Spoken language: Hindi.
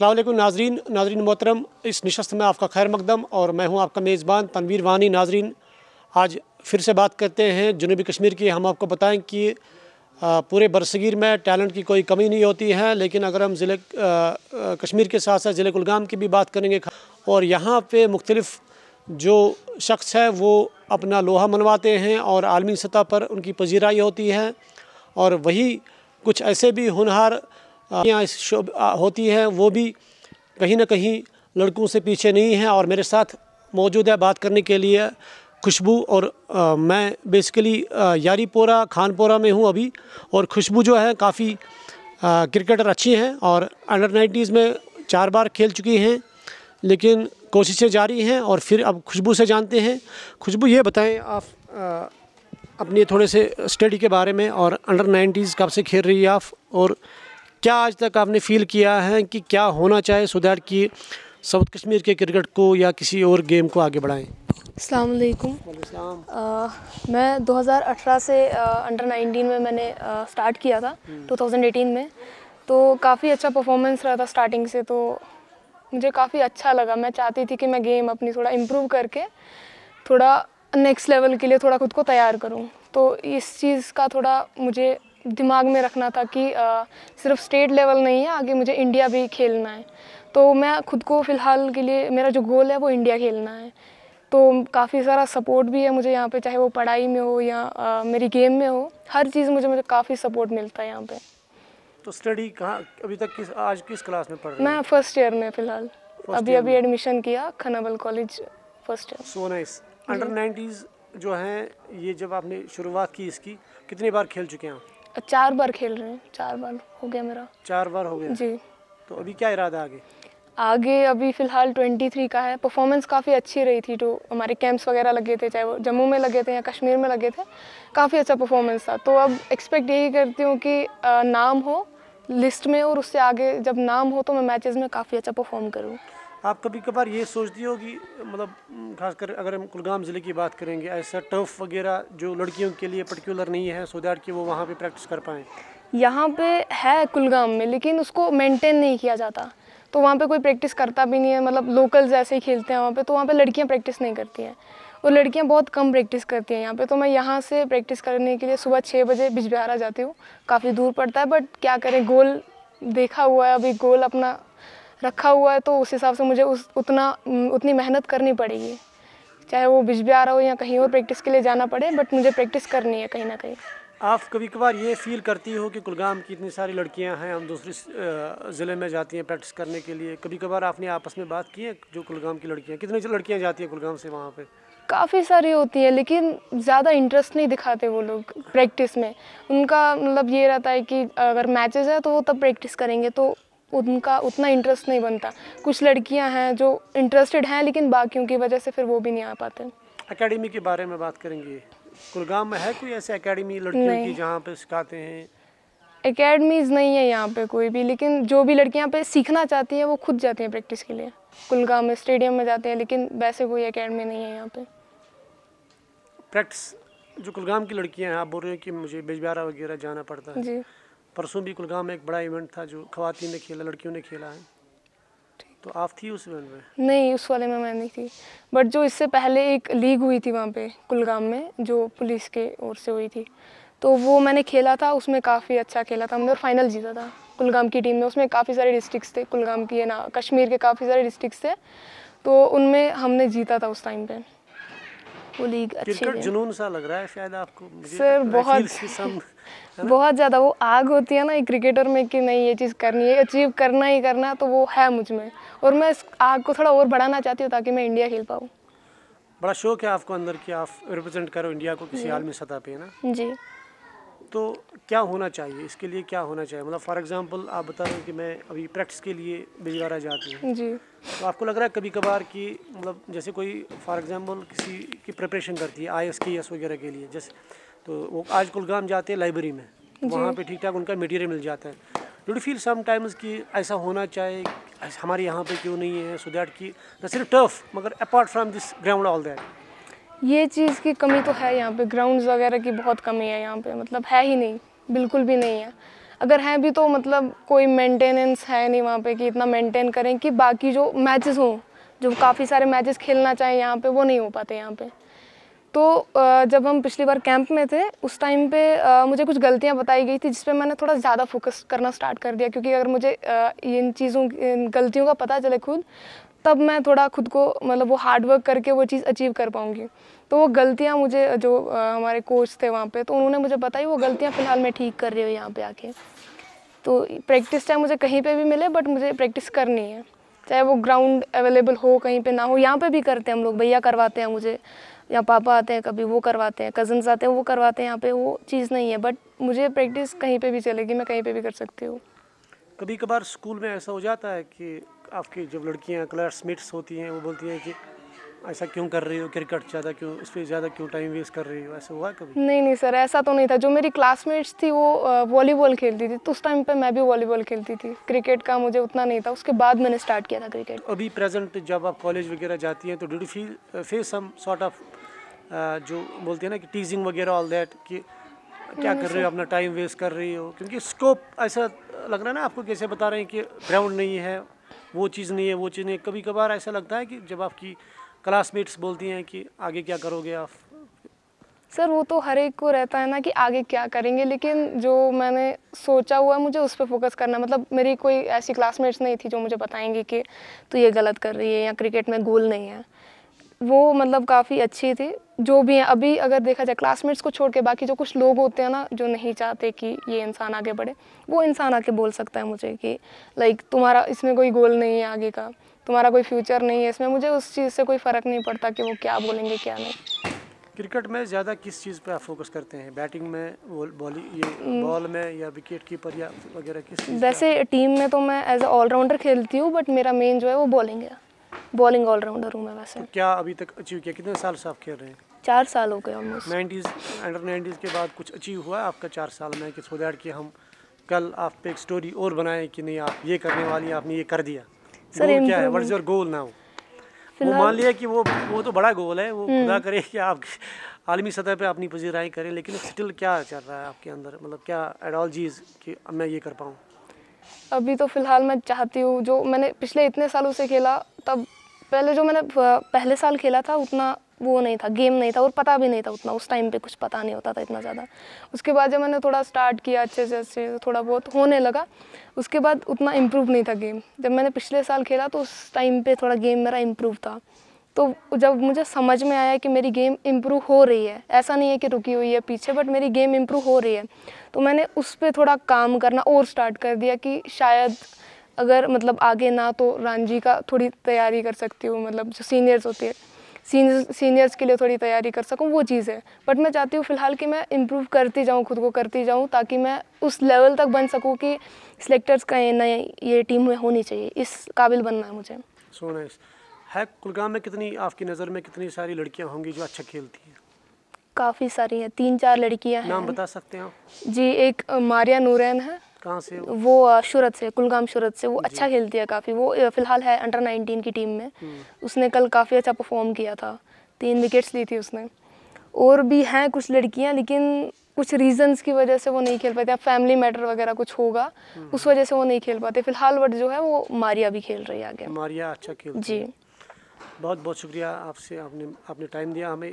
अल्लाम नाजरीन नाजरीन मोहतरम इस नशस्त में आपका खैर मकदम और मैं हूँ आपका मेज़बान तनवीर वानी नाजरीन आज फिर से बात करते हैं जनूबी कश्मीर की हम आपको बताएं कि पूरे बरसगीर में टैलेंट की कोई कमी नहीं होती है लेकिन अगर हम ज़िले कश्मीर के साथ साथ ज़िले कुलगाम की भी बात करेंगे और यहाँ पर मुख्तलफ़ जो शख्स है वो अपना लोहा मनवाते हैं और आलमी सतह पर उनकी पजीराई होती है और वही कुछ ऐसे भी होनहार यहाँ होती हैं वो भी कहीं ना कहीं लड़कों से पीछे नहीं हैं और मेरे साथ मौजूद है बात करने के लिए खुशबू और आ, मैं बेसिकली यारीपोरा खानपोरा में हूँ अभी और खुशबू जो है काफ़ी क्रिकेटर अच्छी हैं और अंडर नाइन्टीज़ में चार बार खेल चुकी हैं लेकिन कोशिशें जारी हैं और फिर अब खुशबू से जानते हैं खुशबू ये बताएं आप अपने थोड़े से स्टडी के बारे में और अंडर नाइन्टीज़ कब से खेल रही है आप और क्या आज तक आपने फील किया है कि क्या होना चाहिए दैट की साउथ कश्मीर के क्रिकेट को या किसी और गेम को आगे बढ़ाएं अल्लाम मैं 2018 से अंडर 19 में मैंने स्टार्ट किया था 2018 हम्म। में तो काफ़ी अच्छा परफॉर्मेंस रहा था स्टार्टिंग से तो मुझे काफ़ी अच्छा लगा मैं चाहती थी कि मैं गेम अपनी थोड़ा इम्प्रूव करके थोड़ा नेक्स्ट लेवल के लिए थोड़ा खुद को तैयार करूँ तो इस चीज़ का थोड़ा मुझे दिमाग में रखना था कि आ, सिर्फ स्टेट लेवल नहीं है आगे मुझे इंडिया भी खेलना है तो मैं खुद को फ़िलहाल के लिए मेरा जो गोल है वो इंडिया खेलना है तो काफ़ी सारा सपोर्ट भी है मुझे यहाँ पे चाहे वो पढ़ाई में हो या आ, मेरी गेम में हो हर चीज़ मुझे मुझे काफ़ी सपोर्ट मिलता है यहाँ पे तो स्टडी कहाँ अभी तक किस आज किस क्लास में पढ़ रही मैं फर्स्ट ईयर में फ़िलहाल अभी अभी एडमिशन किया खनाबल college first year so nice under nineties जो हैं ये जब आपने शुरुआत की इसकी कितनी बार खेल चुके हैं चार बार खेल रहे हैं चार बार हो गया मेरा चार बार हो गया जी तो अभी क्या इरादा आगे आगे अभी फ़िलहाल 23 का है परफॉर्मेंस काफ़ी अच्छी रही थी जो तो हमारे कैंप्स वगैरह लगे थे चाहे वो जम्मू में लगे थे या कश्मीर में लगे थे काफ़ी अच्छा परफॉर्मेंस था तो अब एक्सपेक्ट यही करती हूँ कि नाम हो लिस्ट में और उससे आगे जब नाम हो तो मैं मैचेस में काफ़ी अच्छा परफॉर्म करूँ आप कभी कभार ये सोचती होगी मतलब खासकर अगर हम कुलगाम ज़िले की बात करेंगे ऐसा टर्फ वगैरह जो लड़कियों के लिए पर्टिकुलर नहीं है सो दैट कि वो वहाँ पे प्रैक्टिस कर पाएँ यहाँ पे है कुलगाम में लेकिन उसको मेंटेन नहीं किया जाता तो वहाँ पे कोई प्रैक्टिस करता भी नहीं है मतलब लोकल्स ऐसे ही खेलते हैं वहाँ पे तो वहाँ पे लड़कियाँ प्रैक्टिस नहीं करती हैं और लड़कियाँ बहुत कम प्रैक्टिस करती हैं यहाँ पे तो मैं यहाँ से प्रैक्टिस करने के लिए सुबह छः बजे बिजबिहारा जाती हूँ काफ़ी दूर पड़ता है बट क्या करें गोल देखा हुआ है अभी गोल अपना रखा हुआ है तो उस हिसाब से मुझे उस उतना उतनी मेहनत करनी पड़ेगी चाहे वो बिजबिहारा हो या कहीं और प्रैक्टिस के लिए जाना पड़े बट मुझे प्रैक्टिस करनी है कहीं ना कहीं आप कभी कभार ये फील करती हो कि कुलगाम की इतनी सारी लड़कियां हैं हम दूसरे ज़िले में जाती हैं प्रैक्टिस करने के लिए कभी कभार आपने आपस में बात की है जो कुलगाम की लड़कियां कितनी लड़कियां जाती हैं कुलगाम से वहाँ पर काफ़ी सारी होती हैं लेकिन ज़्यादा इंटरेस्ट नहीं दिखाते वो लोग प्रैक्टिस में उनका मतलब ये रहता है कि अगर मैचेज है तो वो तब प्रैक्टिस करेंगे तो उनका उतना इंटरेस्ट नहीं बनता कुछ लड़कियां हैं जो इंटरेस्टेड हैं लेकिन बाकियों की वजह से फिर वो भी नहीं आ पाते अकेडमी के बारे में बात करेंगे कुलगाम में है कोई ऐसे अकेडमी लड़कियों की जहाँ पे सिखाते हैं एकेडमीज नहीं है यहाँ पे कोई भी लेकिन जो भी लड़कियाँ पे सीखना चाहती हैं वो खुद जाती हैं प्रैक्टिस के लिए कुलगाम में स्टेडियम में जाते हैं लेकिन वैसे कोई एकेडमी नहीं है यहाँ पे प्रैक्टिस जो कुलगाम की लड़कियाँ हैं आप बोल रहे हैं कि मुझे बिजबारा वगैरह जाना पड़ता है जी परसों भी कुलगाम में एक बड़ा इवेंट था जो खातन ने खेला लड़कियों ने खेला है तो आप थी उस इवेंट में नहीं उस वाले में मैं नहीं थी बट जो इससे पहले एक लीग हुई थी वहाँ पे कुलगाम में जो पुलिस के ओर से हुई थी तो वो मैंने खेला था उसमें काफ़ी अच्छा खेला था हमने और फाइनल जीता था कुलगाम की टीम में उसमें काफ़ी सारे डिस्ट्रिक्स थे कुलगाम की है ना कश्मीर के काफ़ी सारे डिस्ट्रिक्स थे तो उनमें हमने जीता था उस टाइम पर वो लीग अच्छी है जुनून सा लग रहा है शायद आपको सर बहुत बहुत ज़्यादा वो आग होती है ना एक क्रिकेटर में कि नहीं ये चीज़ करनी है अचीव करना ही करना तो वो है मुझ में और मैं इस आग को थोड़ा और बढ़ाना चाहती हूँ ताकि मैं इंडिया खेल पाऊँ बड़ा शौक है आपको अंदर कि आप रिप्रेजेंट करो इंडिया को किसी हाल में सतह पे ना जी तो क्या होना चाहिए इसके लिए क्या होना चाहिए मतलब फॉर एग्जांपल आप बता रहे हो कि मैं अभी प्रैक्टिस के लिए भिजवारा जाती हूँ जी तो आपको लग रहा है कभी कभार कि मतलब जैसे कोई फॉर एग्जांपल किसी की प्रिपरेशन करती है आई एस के एस वगैरह के लिए जैसे तो वो आज कुलगाम जाते हैं लाइब्रेरी में वहाँ पर ठीक ठाक उनका मटीरियल मिल जाता है डू फील समटाइम्स कि ऐसा होना चाहिए हमारे यहाँ पर क्यों नहीं है सो दैट की न सिर्फ टर्फ मगर apart from this ground all that ये चीज़ की कमी तो है यहाँ पे ग्राउंड्स वगैरह की बहुत कमी है यहाँ पे मतलब है ही नहीं बिल्कुल भी नहीं है अगर है भी तो मतलब कोई मेंटेनेंस है नहीं वहाँ पे कि इतना मेंटेन करें कि बाकी जो मैचेस हों जो काफ़ी सारे मैचेस खेलना चाहें यहाँ पे वो नहीं हो पाते यहाँ पे तो जब हम पिछली बार कैंप में थे उस टाइम पे मुझे कुछ गलतियाँ बताई गई थी जिस पर मैंने थोड़ा ज़्यादा फोकस करना स्टार्ट कर दिया क्योंकि अगर मुझे इन चीज़ों इन गलतियों का पता चले खुद तब मैं थोड़ा खुद को मतलब वो हार्ड वर्क करके वो चीज़ अचीव कर पाऊँगी तो वो गलतियाँ मुझे जो हमारे कोच थे वहाँ पे तो उन्होंने मुझे बताई वो गलतियाँ फ़िलहाल मैं ठीक कर रही हूँ यहाँ पे आके तो प्रैक्टिस चाहे मुझे कहीं पे भी मिले बट मुझे प्रैक्टिस करनी है चाहे वो ग्राउंड अवेलेबल हो कहीं पे ना हो यहाँ पे भी करते हैं हम लोग भैया करवाते हैं मुझे या पापा आते हैं कभी वो करवाते हैं कज़न्स आते हैं वो करवाते हैं यहाँ पे वो चीज़ नहीं है बट मुझे प्रैक्टिस कहीं पे भी चलेगी मैं कहीं पे भी कर सकती हूँ कभी कभार स्कूल में ऐसा हो जाता है कि आपकी जब लड़कियाँ क्लासमेट्स होती हैं वो बोलती हैं कि ऐसा क्यों कर रही हो क्रिकेट ज़्यादा क्यों इस पर ज़्यादा क्यों टाइम वेस्ट कर रही हो ऐसा हुआ कभी नहीं नहीं सर ऐसा तो नहीं था जो मेरी क्लासमेट्स थी वो वॉलीबॉल खेलती थी तो उस टाइम पे मैं भी वॉलीबॉल खेलती थी क्रिकेट का मुझे उतना नहीं था उसके बाद मैंने स्टार्ट किया था क्रिकेट तो अभी प्रेजेंट जब आप कॉलेज वगैरह जाती हैं तो do feel face some sort of जो बोलते हैं ना कि टीजिंग वगैरह ऑल दैट कि क्या कर रही हो अपना टाइम वेस्ट कर रही हो क्योंकि स्कोप ऐसा लग रहा है ना आपको कैसे बता रहे हैं कि ग्राउंड नहीं है वो चीज़ नहीं है वो चीज़ नहीं है कभी कभार ऐसा लगता है कि जब आपकी क्लासमेट्स बोलती हैं कि आगे क्या करोगे आप सर वो तो हर एक को रहता है ना कि आगे क्या करेंगे लेकिन जो मैंने सोचा हुआ है मुझे उस पर फोकस करना मतलब मेरी कोई ऐसी क्लासमेट्स नहीं थी जो मुझे बताएंगे कि तू ये गलत कर रही है या क्रिकेट में गोल नहीं है वो मतलब काफ़ी अच्छी थी जो भी हैं अभी अगर देखा जाए क्लासमेट्स को छोड़ के बाकी जो कुछ लोग होते हैं ना जो नहीं चाहते कि ये इंसान आगे बढ़े वो इंसान आके बोल सकता है मुझे कि लाइक तुम्हारा इसमें कोई गोल नहीं है आगे का तुम्हारा कोई फ्यूचर नहीं है इसमें मुझे उस चीज़ से कोई फ़र्क नहीं पड़ता कि वो क्या बोलेंगे क्या नहीं क्रिकेट में ज़्यादा किस चीज़ पर आप फोकस करते हैं बैटिंग में बॉली ये बॉल में या विकेट कीपर या वगैरह किस वैसे टीम में तो मैं एज ऑलराउंडर खेलती हूँ बट मेरा मेन जो है वो बॉलिंग है बॉलिंग ऑलराउंडर हूँ मैं वैसे तो क्या अभी तक अचीव किया कितने साल से आप खेल रहे हैं चार साल हो गए ऑलमोस्ट नाइन्टीज़ अंडर नाइन्टीज़ के बाद कुछ अचीव हुआ है आपका चार साल में कि सो दैट कि हम कल आप पे एक स्टोरी और बनाएं कि नहीं आप ये करने वाली आपने ये कर दिया सर क्या है what is your goal now वो मान लिया कि वो वो तो बड़ा गोल है वो खुदा हम्म। करे कि आप आलमी सतह पे अपनी पजीराई करें लेकिन स्टिल क्या चल रहा है आपके अंदर मतलब क्या एडोलॉजीज कि मैं ये कर पाऊँ अभी तो फ़िलहाल मैं चाहती हूँ जो मैंने पिछले इतने सालों से खेला तब पहले जो मैंने पहले साल खेला था उतना वो नहीं था गेम नहीं था और पता भी नहीं था उतना उस टाइम पे कुछ पता नहीं होता था इतना ज़्यादा उसके बाद जब मैंने थोड़ा स्टार्ट किया अच्छे से अच्छे थोड़ा बहुत होने लगा उसके बाद उतना इम्प्रूव नहीं था गेम जब मैंने पिछले साल खेला तो उस टाइम पे थोड़ा गेम मेरा इम्प्रूव था तो जब मुझे समझ में आया कि मेरी गेम इम्प्रूव हो रही है ऐसा नहीं है कि रुकी हुई है पीछे बट मेरी गेम इम्प्रूव हो रही है तो मैंने उस पर थोड़ा काम करना और स्टार्ट कर दिया कि शायद अगर मतलब आगे ना तो रांझी का थोड़ी तैयारी कर सकती हूँ मतलब जो सीनियर्स होते हैं सीनियर्स सीनियर्स के लिए थोड़ी तैयारी कर सकूँ वो चीज़ है बट मैं चाहती हूँ फ़िलहाल कि मैं इम्प्रूव करती जाऊँ खुद को करती जाऊँ ताकि मैं उस लेवल तक बन सकूँ कि सिलेक्टर्स का ये नए ये टीम में होनी चाहिए इस काबिल बनना है मुझे so nice. है कुलगाम में कितनी आपकी नज़र में कितनी सारी लड़कियाँ होंगी जो अच्छा खेलती हैं काफ़ी सारी हैं तीन चार लड़कियाँ हैं नाम बता सकते हैं जी एक मारिया नूरैन है कहाँ से वो शुरत से कुलगाम शुरत से वो अच्छा खेलती है काफ़ी वो फिलहाल है अंडर 19 की टीम में हम्म। उसने कल काफ़ी अच्छा परफॉर्म किया था तीन विकेट्स ली थी उसने और भी हैं कुछ लड़कियां लेकिन कुछ रीजंस की वजह से वो नहीं खेल पाते फैमिली मैटर वगैरह कुछ होगा हम्म। उस वजह से वो नहीं खेल पाते फिलहाल बट जो है वो मारिया भी खेल रही है आगे मारिया अच्छा खेल जी बहुत बहुत शुक्रिया आपसे आपने आपने टाइम दिया हमें